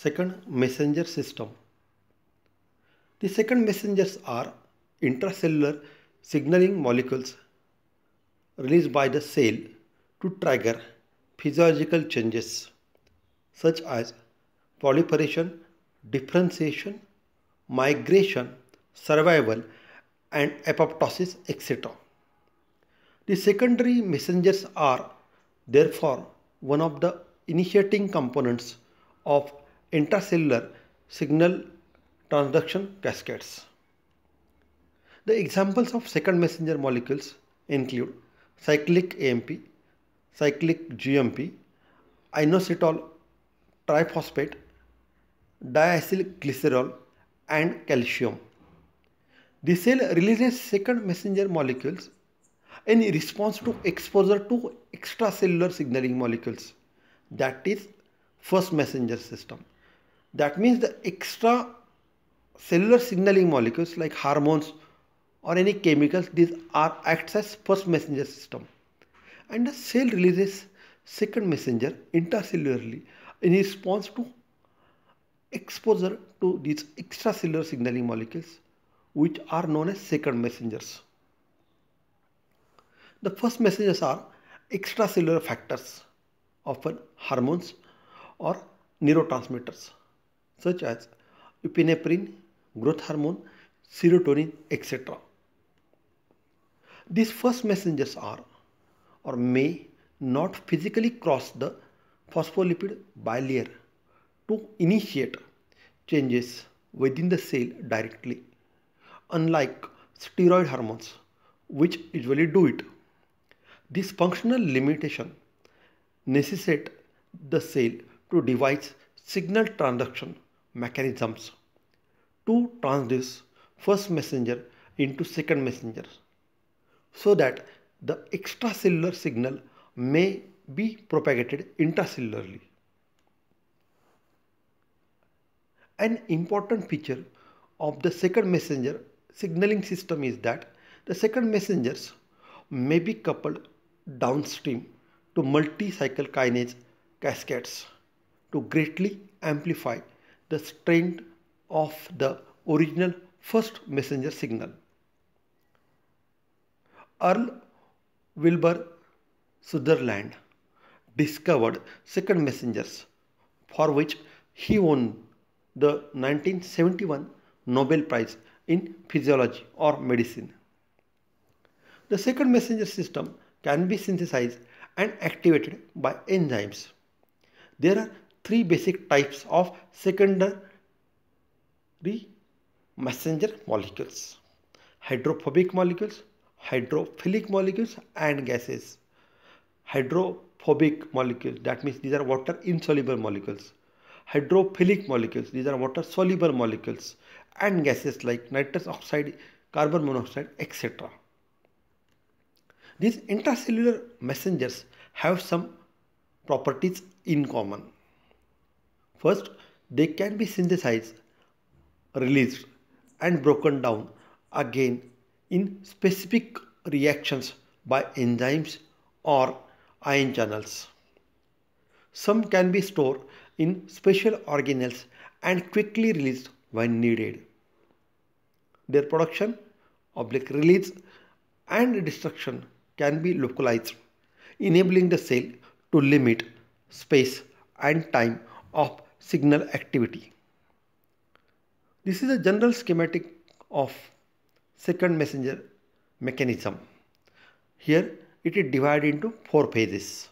Second, messenger system. The second messengers are intracellular signaling molecules released by the cell to trigger physiological changes such as proliferation, differentiation, migration, survival and apoptosis etc. The secondary messengers are therefore one of the initiating components of intracellular signal transduction cascades. The examples of second messenger molecules include cyclic AMP, cyclic GMP, inositol triphosphate, diacylglycerol and calcium. The cell releases second messenger molecules in response to exposure to extracellular signaling molecules that is first messenger system. That means the extra cellular signaling molecules like hormones or any chemicals, these are acts as first messenger system. And the cell releases second messenger intracellularly in response to exposure to these extracellular signaling molecules which are known as second messengers. The first messengers are extracellular factors, often hormones or neurotransmitters such as epinephrine, growth hormone, serotonin, etc. These first messengers are or may not physically cross the phospholipid bilayer to initiate changes within the cell directly, unlike steroid hormones, which usually do it. This functional limitation necessitates the cell to devise signal transduction mechanisms to transduce first messenger into second messenger so that the extracellular signal may be propagated intracellularly. An important feature of the second messenger signaling system is that the second messengers may be coupled downstream to multi-cycle kinase cascades to greatly amplify the strength of the original first messenger signal. Earl Wilbur Sutherland discovered second messengers for which he won the 1971 Nobel Prize in Physiology or Medicine. The second messenger system can be synthesized and activated by enzymes. There are three basic types of secondary messenger molecules hydrophobic molecules hydrophilic molecules and gases hydrophobic molecules that means these are water insoluble molecules hydrophilic molecules these are water soluble molecules and gases like nitrous oxide carbon monoxide etc these intracellular messengers have some properties in common First, they can be synthesized, released, and broken down again in specific reactions by enzymes or ion channels. Some can be stored in special organelles and quickly released when needed. Their production, oblique release, and destruction can be localized, enabling the cell to limit space and time of signal activity. This is a general schematic of second messenger mechanism. Here it is divided into four phases.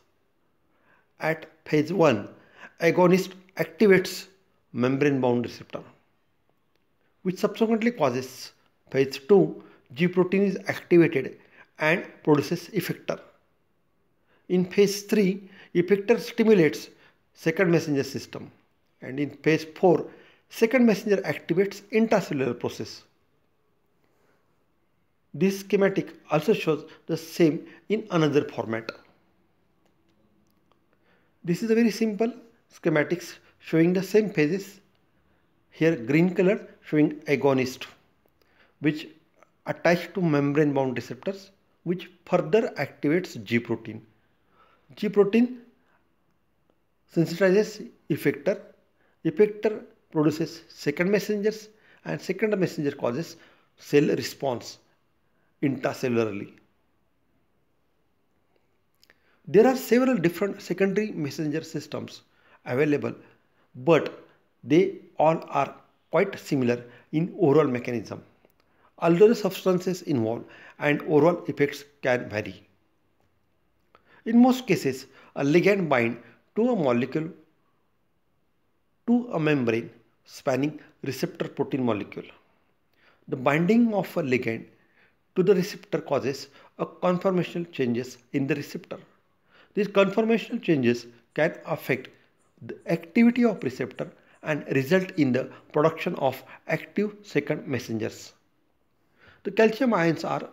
At phase 1, agonist activates membrane bound receptor which subsequently causes phase 2 G protein is activated and produces effector. In phase 3, effector stimulates second messenger system and in phase 4 second messenger activates intracellular process. This schematic also shows the same in another format. This is a very simple schematics showing the same phases. Here green color showing agonist which attach to membrane bound receptors which further activates G protein. G protein sensitizes effector effector produces second messengers and second messenger causes cell response intracellularly. There are several different secondary messenger systems available but they all are quite similar in overall mechanism. Although the substances involved and overall effects can vary. In most cases, a ligand bind to a molecule to a membrane spanning receptor protein molecule. The binding of a ligand to the receptor causes a conformational changes in the receptor. These conformational changes can affect the activity of receptor and result in the production of active second messengers. The calcium ions are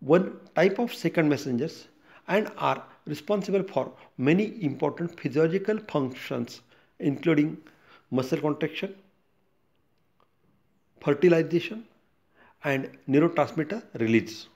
one type of second messengers and are responsible for many important physiological functions including muscle contraction, fertilization and neurotransmitter release.